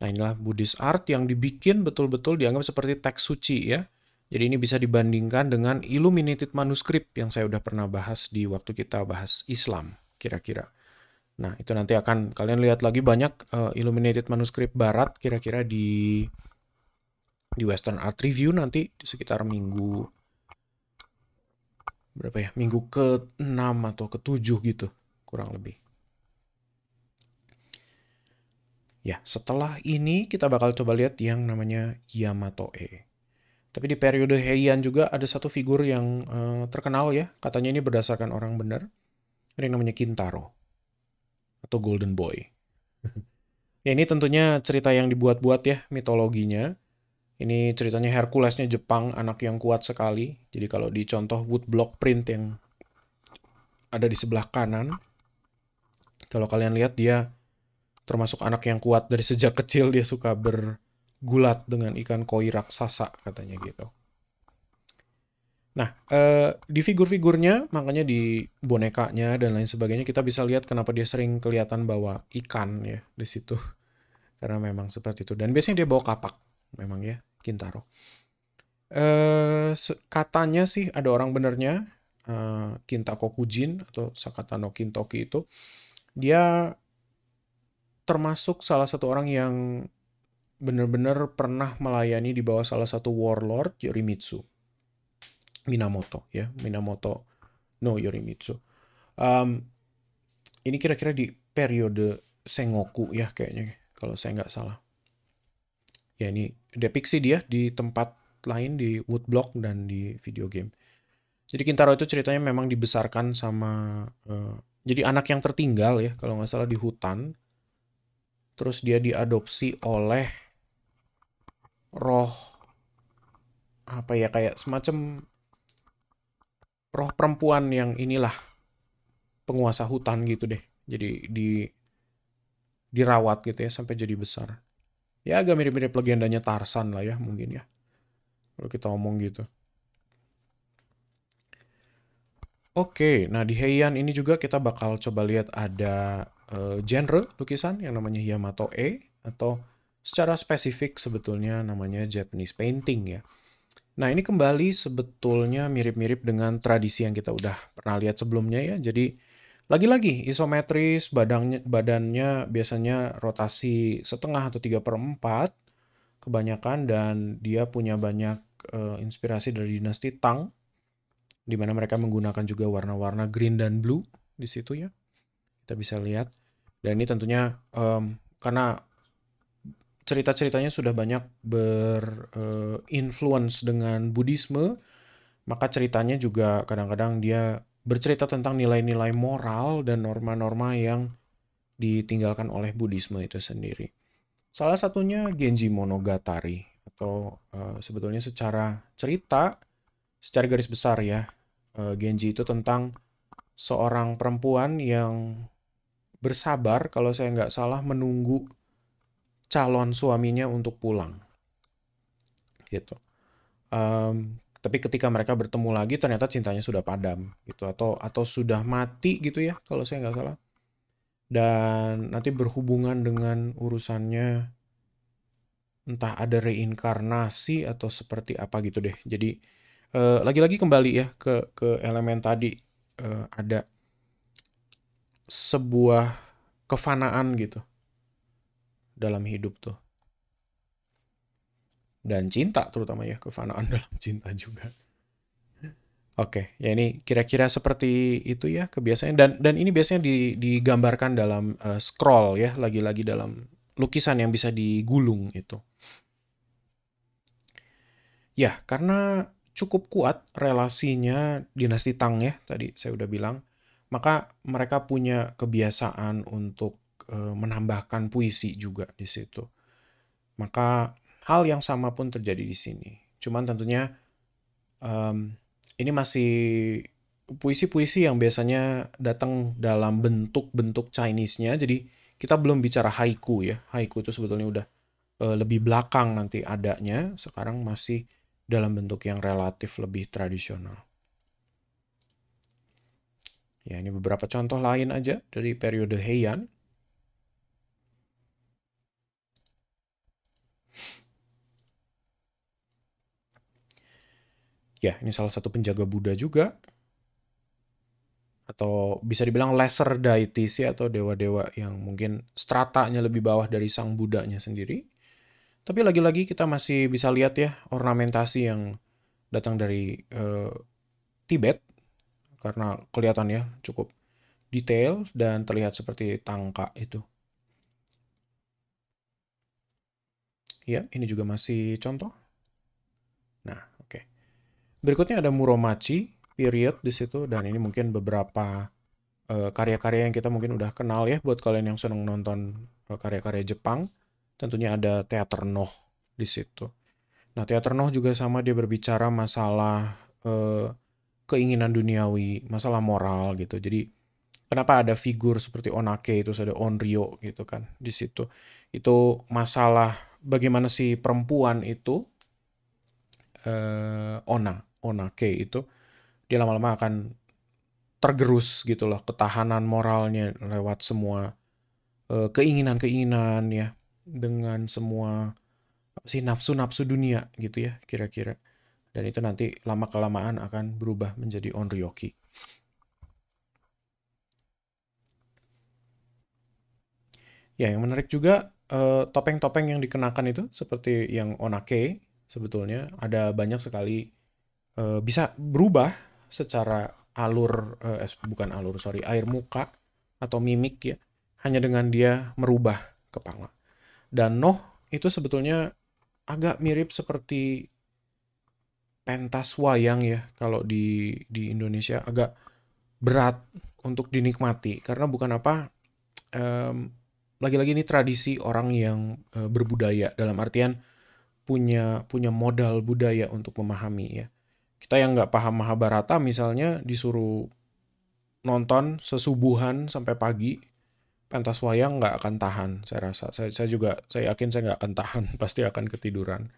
Nah inilah Buddhist art yang dibikin betul-betul dianggap seperti teks suci ya. Jadi ini bisa dibandingkan dengan illuminated manuscript yang saya udah pernah bahas di waktu kita bahas Islam kira-kira. Nah itu nanti akan kalian lihat lagi banyak uh, illuminated manuscript barat kira-kira di di Western Art Review nanti di sekitar minggu berapa ya minggu ke 6 atau ke 7 gitu kurang lebih. Ya, setelah ini kita bakal coba lihat yang namanya Yamato-e. Tapi di periode Heian juga ada satu figur yang uh, terkenal ya, katanya ini berdasarkan orang benar. Ini namanya Kintaro atau Golden Boy. ya ini tentunya cerita yang dibuat-buat ya mitologinya. Ini ceritanya Herculesnya Jepang, anak yang kuat sekali. Jadi kalau dicontoh woodblock print yang ada di sebelah kanan, kalau kalian lihat dia termasuk anak yang kuat dari sejak kecil dia suka bergulat dengan ikan koi raksasa katanya gitu. Nah, eh, di figur-figurnya, makanya di bonekanya dan lain sebagainya, kita bisa lihat kenapa dia sering kelihatan bawa ikan ya di situ. Karena memang seperti itu. Dan biasanya dia bawa kapak, memang ya, Kintaro. Eh, katanya sih ada orang benernya, eh, Kintako Kujin atau sakatano Kintoki itu, dia termasuk salah satu orang yang benar-benar pernah melayani di bawah salah satu warlord Yorimitsu. Minamoto ya, Minamoto no Yorimitsu. Um, ini kira-kira di periode Sengoku ya kayaknya kalau saya nggak salah. Ya ini depiksi dia di tempat lain di woodblock dan di video game. Jadi Kintaro itu ceritanya memang dibesarkan sama uh, jadi anak yang tertinggal ya kalau nggak salah di hutan terus dia diadopsi oleh roh apa ya kayak semacam roh perempuan yang inilah penguasa hutan gitu deh. Jadi di dirawat gitu ya sampai jadi besar. Ya agak mirip-mirip legendanya Tarsan lah ya mungkin ya. Kalau kita ngomong gitu. Oke, nah di Heian ini juga kita bakal coba lihat ada uh, genre lukisan yang namanya Yamato-e atau secara spesifik sebetulnya namanya Japanese painting ya. Nah, ini kembali sebetulnya mirip-mirip dengan tradisi yang kita udah pernah lihat sebelumnya ya. Jadi lagi-lagi isometris, badannya, badannya biasanya rotasi setengah atau tiga per empat kebanyakan dan dia punya banyak uh, inspirasi dari dinasti Tang di mana mereka menggunakan juga warna-warna green dan blue di situ ya kita bisa lihat dan ini tentunya um, karena cerita-ceritanya sudah banyak berinfluence eh, uh, dengan Buddhisme maka ceritanya juga kadang-kadang dia bercerita tentang nilai-nilai moral dan norma-norma yang ditinggalkan oleh Buddhisme itu sendiri. Salah satunya Genji Monogatari atau uh, sebetulnya secara cerita secara garis besar ya uh, Genji itu tentang seorang perempuan yang bersabar kalau saya nggak salah menunggu calon suaminya untuk pulang. Gitu. Um, tapi ketika mereka bertemu lagi ternyata cintanya sudah padam gitu atau atau sudah mati gitu ya kalau saya nggak salah dan nanti berhubungan dengan urusannya entah ada reinkarnasi atau seperti apa gitu deh jadi lagi eh, lagi-lagi kembali ya ke ke elemen tadi uh, ada sebuah kefanaan gitu dalam hidup tuh. Dan cinta terutama ya, kefanaan dalam cinta juga. Oke, okay, ya ini kira-kira seperti itu ya kebiasaan dan dan ini biasanya di, digambarkan dalam uh, scroll ya, lagi-lagi dalam lukisan yang bisa digulung itu. Ya, karena cukup kuat relasinya dinasti Tang ya, tadi saya udah bilang maka mereka punya kebiasaan untuk e, menambahkan puisi juga di situ. Maka hal yang sama pun terjadi di sini. Cuman tentunya um, ini masih puisi-puisi yang biasanya datang dalam bentuk-bentuk Chinese-nya. Jadi kita belum bicara haiku ya. Haiku itu sebetulnya udah e, lebih belakang nanti adanya. Sekarang masih dalam bentuk yang relatif lebih tradisional. Ya, ini beberapa contoh lain aja dari periode Heian. Ya, ini salah satu penjaga Buddha juga. Atau bisa dibilang lesser deities sih, ya, atau dewa-dewa yang mungkin stratanya lebih bawah dari sang Buddhanya sendiri. Tapi lagi-lagi kita masih bisa lihat ya ornamentasi yang datang dari uh, Tibet karena kelihatannya cukup detail dan terlihat seperti tangka itu. Ya, ini juga masih contoh. Nah, oke. Okay. Berikutnya ada Muromachi, period di situ, dan ini mungkin beberapa eh, karya-karya uh, yang kita mungkin udah kenal ya, buat kalian yang senang nonton eh, karya-karya Jepang. Tentunya ada teater noh di situ. Nah, teater noh juga sama dia berbicara masalah... Uh, keinginan duniawi, masalah moral gitu. Jadi kenapa ada figur seperti Onake itu ada Onryo gitu kan di situ. Itu masalah bagaimana si perempuan itu eh, Ona, Onake itu dia lama-lama akan tergerus gitu loh ketahanan moralnya lewat semua eh, keinginan-keinginan ya dengan semua si nafsu-nafsu dunia gitu ya kira-kira dan itu nanti lama kelamaan akan berubah menjadi onryoki. Ya, yang menarik juga eh, topeng-topeng uh, yang dikenakan itu seperti yang onake sebetulnya ada banyak sekali uh, bisa berubah secara alur eh, bukan alur sorry air muka atau mimik ya hanya dengan dia merubah kepala dan noh itu sebetulnya agak mirip seperti pentas wayang ya kalau di di Indonesia agak berat untuk dinikmati karena bukan apa lagi lagi-lagi ini tradisi orang yang uh, berbudaya dalam artian punya punya modal budaya untuk memahami ya kita yang nggak paham Mahabharata misalnya disuruh nonton sesubuhan sampai pagi pentas wayang nggak akan tahan saya rasa saya, saya juga saya yakin saya nggak akan tahan pasti akan ketiduran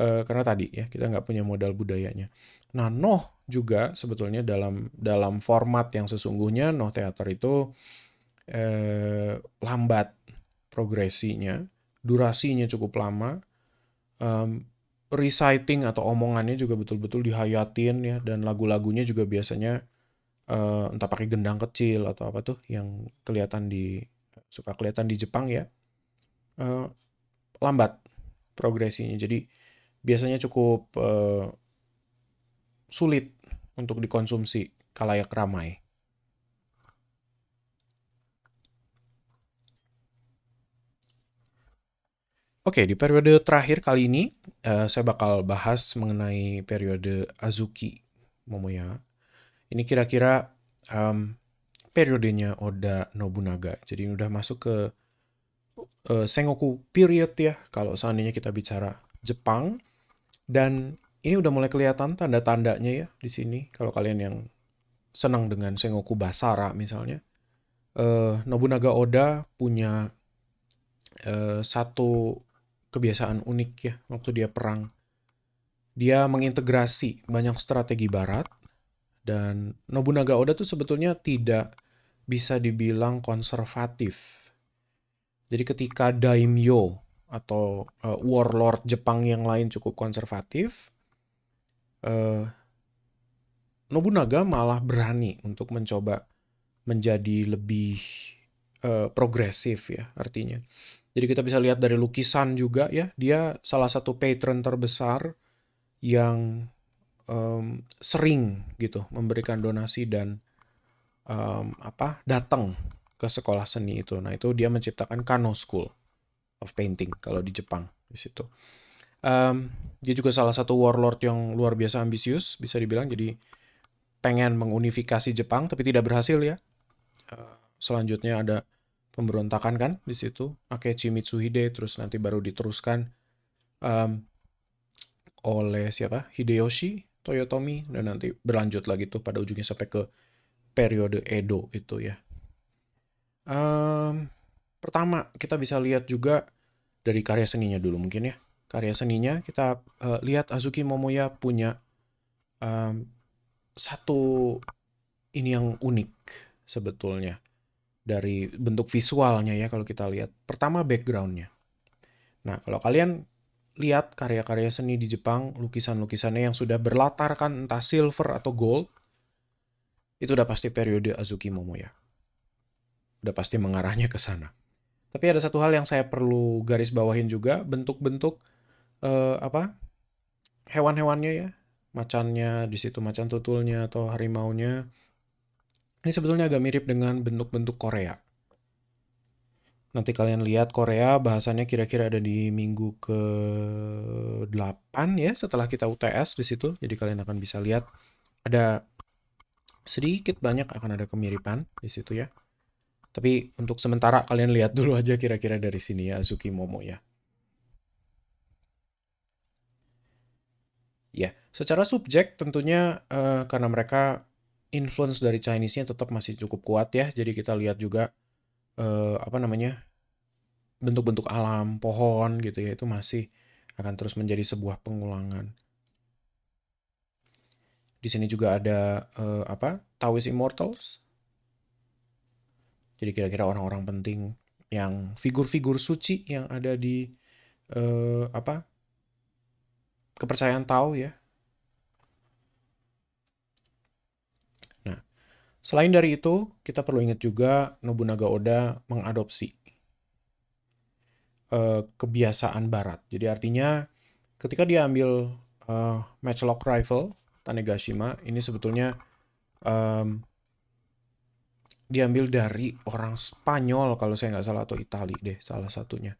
e, karena tadi ya kita nggak punya modal budayanya. Nah Noh juga sebetulnya dalam dalam format yang sesungguhnya Noh teater itu e, lambat progresinya, durasinya cukup lama, e, reciting atau omongannya juga betul-betul dihayatin ya dan lagu-lagunya juga biasanya e, entah pakai gendang kecil atau apa tuh yang kelihatan di suka kelihatan di Jepang ya uh, lambat progresinya jadi biasanya cukup uh, sulit untuk dikonsumsi kalayak ramai. Oke, di periode terakhir kali ini uh, saya bakal bahas mengenai periode Azuki Momoya. Ini kira-kira um, periodenya Oda Nobunaga. Jadi udah masuk ke uh, Sengoku period ya kalau seandainya kita bicara Jepang dan ini udah mulai kelihatan tanda-tandanya ya di sini. Kalau kalian yang senang dengan Sengoku Basara misalnya. Uh, Nobunaga Oda punya uh, satu kebiasaan unik ya waktu dia perang. Dia mengintegrasi banyak strategi barat dan Nobunaga Oda tuh sebetulnya tidak bisa dibilang konservatif. Jadi ketika daimyo atau uh, warlord Jepang yang lain cukup konservatif, uh, Nobunaga malah berani untuk mencoba menjadi lebih uh, progresif ya artinya. Jadi kita bisa lihat dari lukisan juga ya, dia salah satu patron terbesar yang um, sering gitu memberikan donasi dan um, apa datang ke sekolah seni itu. Nah itu dia menciptakan Kano School of Painting kalau di Jepang di situ. Um, dia juga salah satu warlord yang luar biasa ambisius bisa dibilang jadi pengen mengunifikasi Jepang tapi tidak berhasil ya. Uh, selanjutnya ada pemberontakan kan di situ Akechi Mitsuhide terus nanti baru diteruskan um, oleh siapa Hideyoshi Toyotomi dan nanti berlanjut lagi tuh pada ujungnya sampai ke periode Edo itu ya. Um, Pertama, kita bisa lihat juga dari karya seninya dulu mungkin ya. Karya seninya kita uh, lihat Azuki Momoya punya um, satu ini yang unik sebetulnya dari bentuk visualnya ya kalau kita lihat. Pertama backgroundnya. Nah kalau kalian lihat karya-karya seni di Jepang, lukisan-lukisannya yang sudah berlatarkan entah silver atau gold, itu udah pasti periode Azuki Momoya. Udah pasti mengarahnya ke sana. Tapi ada satu hal yang saya perlu garis bawahin juga, bentuk-bentuk uh, apa hewan-hewannya ya, macannya di situ macan tutulnya atau harimau-nya Ini sebetulnya agak mirip dengan bentuk-bentuk Korea. Nanti kalian lihat Korea bahasanya kira-kira ada di minggu ke 8 ya setelah kita UTS di situ. Jadi kalian akan bisa lihat ada sedikit banyak akan ada kemiripan di situ ya. Tapi untuk sementara kalian lihat dulu aja kira-kira dari sini ya Azuki Momo ya. Ya, secara subjek tentunya uh, karena mereka influence dari Chinese-nya tetap masih cukup kuat ya. Jadi kita lihat juga uh, apa namanya bentuk-bentuk alam, pohon gitu ya itu masih akan terus menjadi sebuah pengulangan. Di sini juga ada uh, apa? Taoist Immortals jadi kira-kira orang-orang penting yang figur-figur suci yang ada di uh, apa kepercayaan tahu ya. Nah, selain dari itu kita perlu ingat juga Nobunaga Oda mengadopsi uh, kebiasaan Barat. Jadi artinya ketika dia ambil uh, matchlock rifle Tanegashima ini sebetulnya um, diambil dari orang Spanyol kalau saya nggak salah atau Itali deh salah satunya.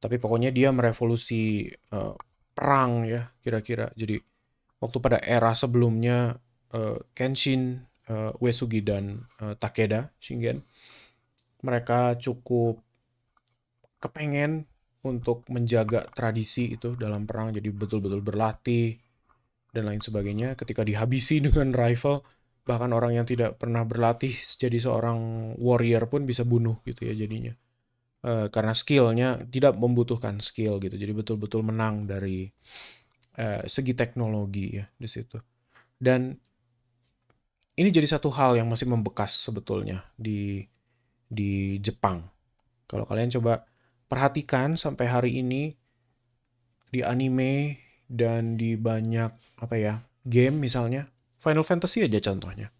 Tapi pokoknya dia merevolusi uh, perang ya kira-kira. Jadi waktu pada era sebelumnya uh, Kenshin, uh, Uesugi dan uh, Takeda Shingen mereka cukup kepengen untuk menjaga tradisi itu dalam perang jadi betul-betul berlatih dan lain sebagainya ketika dihabisi dengan rival bahkan orang yang tidak pernah berlatih jadi seorang warrior pun bisa bunuh gitu ya jadinya uh, karena skillnya tidak membutuhkan skill gitu jadi betul-betul menang dari uh, segi teknologi ya di situ dan ini jadi satu hal yang masih membekas sebetulnya di di Jepang kalau kalian coba perhatikan sampai hari ini di anime dan di banyak apa ya game misalnya Final Fantasy aja contohnya.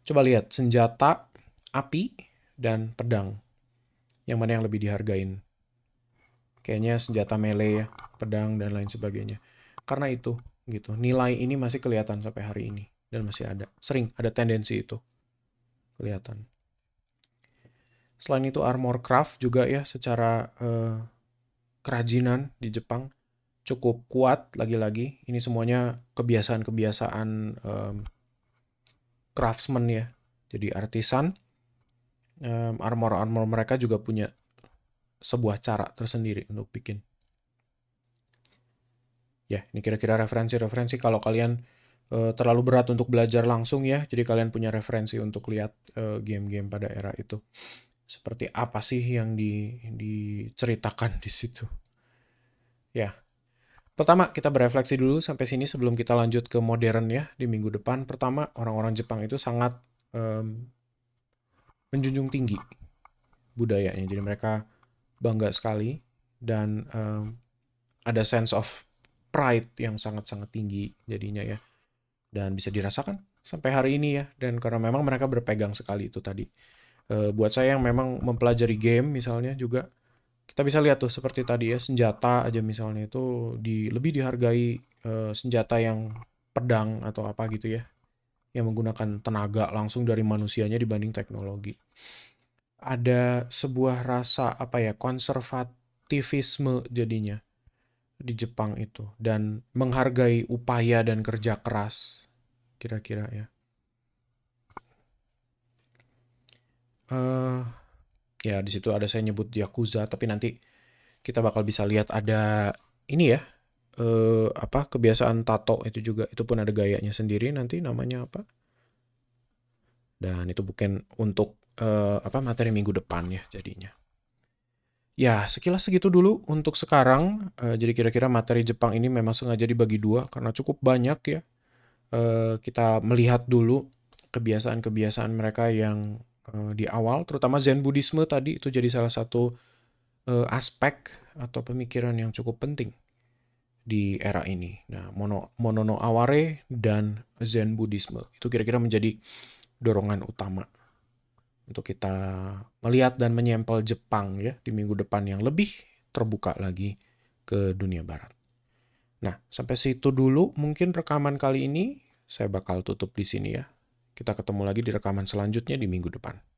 Coba lihat senjata, api, dan pedang. Yang mana yang lebih dihargain? Kayaknya senjata melee ya, pedang dan lain sebagainya. Karena itu gitu, nilai ini masih kelihatan sampai hari ini dan masih ada. Sering ada tendensi itu kelihatan. Selain itu armor craft juga ya secara eh, kerajinan di Jepang cukup kuat lagi-lagi. Ini semuanya kebiasaan-kebiasaan um, craftsman ya. Jadi artisan, armor armor-armor mereka juga punya sebuah cara tersendiri untuk bikin. Ya, ini kira-kira referensi-referensi kalau kalian uh, terlalu berat untuk belajar langsung ya. Jadi kalian punya referensi untuk lihat uh, game-game pada era itu. Seperti apa sih yang diceritakan di situ? Ya. Pertama, kita berefleksi dulu sampai sini sebelum kita lanjut ke modern ya di minggu depan. Pertama, orang-orang Jepang itu sangat um, menjunjung tinggi budayanya. Jadi mereka bangga sekali dan um, ada sense of pride yang sangat-sangat tinggi jadinya ya. Dan bisa dirasakan sampai hari ini ya. Dan karena memang mereka berpegang sekali itu tadi. Uh, buat saya yang memang mempelajari game misalnya juga kita bisa lihat tuh seperti tadi ya senjata aja misalnya itu di lebih dihargai e, senjata yang pedang atau apa gitu ya yang menggunakan tenaga langsung dari manusianya dibanding teknologi. Ada sebuah rasa apa ya konservativisme jadinya di Jepang itu dan menghargai upaya dan kerja keras kira-kira ya. Uh, ya di situ ada saya nyebut yakuza tapi nanti kita bakal bisa lihat ada ini ya eh, apa kebiasaan tato itu juga itu pun ada gayanya sendiri nanti namanya apa dan itu bukan untuk eh, apa materi minggu depan ya jadinya ya sekilas segitu dulu untuk sekarang eh, jadi kira-kira materi Jepang ini memang sengaja dibagi dua karena cukup banyak ya eh, kita melihat dulu kebiasaan-kebiasaan mereka yang Eh, di awal, terutama Zen Buddhisme tadi itu jadi salah satu uh, aspek atau pemikiran yang cukup penting di era ini. Nah, mono, Monono Aware dan Zen Buddhisme itu kira-kira menjadi dorongan utama untuk kita melihat dan menyempel Jepang ya di minggu depan yang lebih terbuka lagi ke dunia barat. Nah, sampai situ dulu mungkin rekaman kali ini saya bakal tutup di sini ya. Kita ketemu lagi di rekaman selanjutnya di minggu depan.